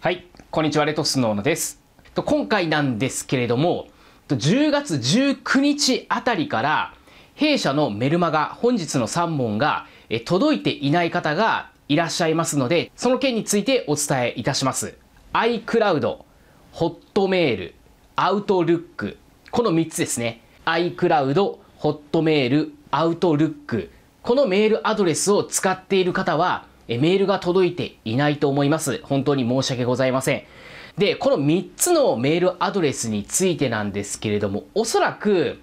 はい、こんにちは、レトスノーノです。今回なんですけれども、10月19日あたりから、弊社のメルマガ、本日の3問が届いていない方がいらっしゃいますので、その件についてお伝えいたします。iCloud、Hotmail、Outlook、この3つですね。iCloud、Hotmail、Outlook、このメールアドレスを使っている方は、メールが届いていないと思います。本当に申し訳ございません。で、この3つのメールアドレスについてなんですけれども、おそらく、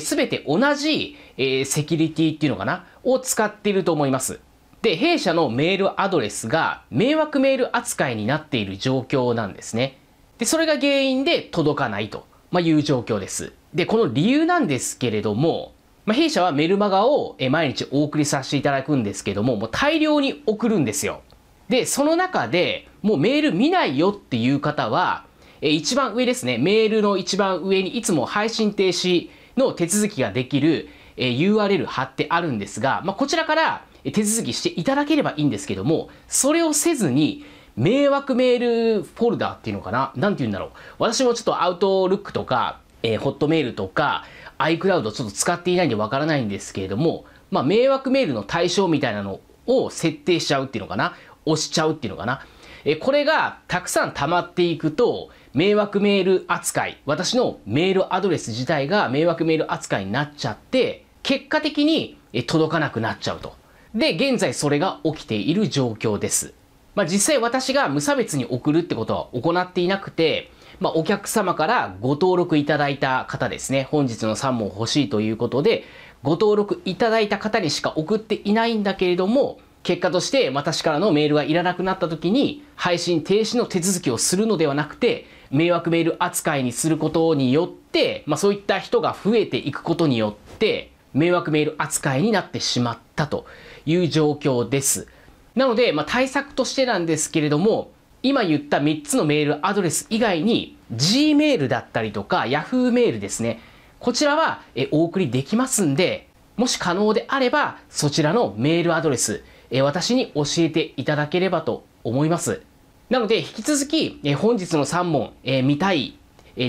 すべて同じ、えセキュリティっていうのかなを使っていると思います。で、弊社のメールアドレスが迷惑メール扱いになっている状況なんですね。で、それが原因で届かないと、まいう状況です。で、この理由なんですけれども、まあ、弊社はメルマガを毎日お送りさせていただくんですけども、もう大量に送るんですよ。で、その中で、もうメール見ないよっていう方は、え一番上ですね、メールの一番上にいつも配信停止の手続きができる、え URL 貼ってあるんですが、まあ、こちらから手続きしていただければいいんですけども、それをせずに、迷惑メールフォルダーっていうのかななんて言うんだろう。私もちょっとアウトルックとか、えー、ホットメールとか、iCloud ちょっと使っていないんでわからないんですけれども、まあ、迷惑メールの対象みたいなのを設定しちゃうっていうのかな押しちゃうっていうのかなえこれがたくさん溜まっていくと迷惑メール扱い私のメールアドレス自体が迷惑メール扱いになっちゃって結果的に届かなくなっちゃうとで現在それが起きている状況です、まあ、実際私が無差別に送るってことは行っていなくてまあ、お客様からご登録いただいた方ですね、本日の3問欲しいということで、ご登録いただいた方にしか送っていないんだけれども、結果として私からのメールがいらなくなった時に配信停止の手続きをするのではなくて迷惑メール扱いにすることによって、まあ、そういった人が増えていくことによって迷惑メール扱いになってしまったという状況です。なので、まあ、対策としてなんですけれども今言った3つのメールアドレス以外に Gmail だったりとか Yahoo メールですね。こちらはお送りできますんで、もし可能であればそちらのメールアドレス、私に教えていただければと思います。なので引き続き本日の3問、見たい、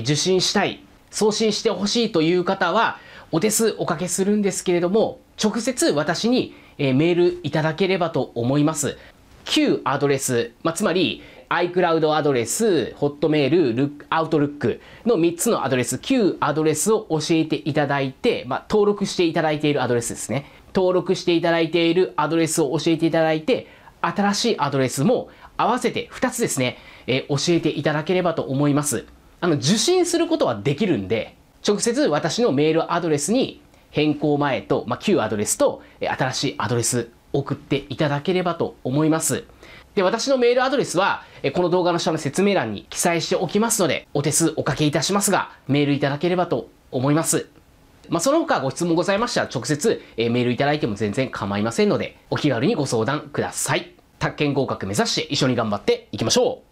受信したい、送信してほしいという方はお手数おかけするんですけれども、直接私にメールいただければと思います。旧アドレス、まあ、つまり iCloud アドレス、Hotmail、Outlook の3つのアドレス、旧アドレスを教えていただいて、まあ、登録していただいているアドレスですね。登録していただいているアドレスを教えていただいて、新しいアドレスも合わせて2つですね、えー、教えていただければと思います。あの、受信することはできるんで、直接私のメールアドレスに変更前と、まあ、旧アドレスと、え新しいアドレス送っていただければと思います。で、私のメールアドレスは、この動画の下の説明欄に記載しておきますので、お手数おかけいたしますが、メールいただければと思います。まあ、その他ご質問ございましたら、直接、えメールいただいても全然構いませんので、お気軽にご相談ください。宅建合格目指して一緒に頑張っていきましょう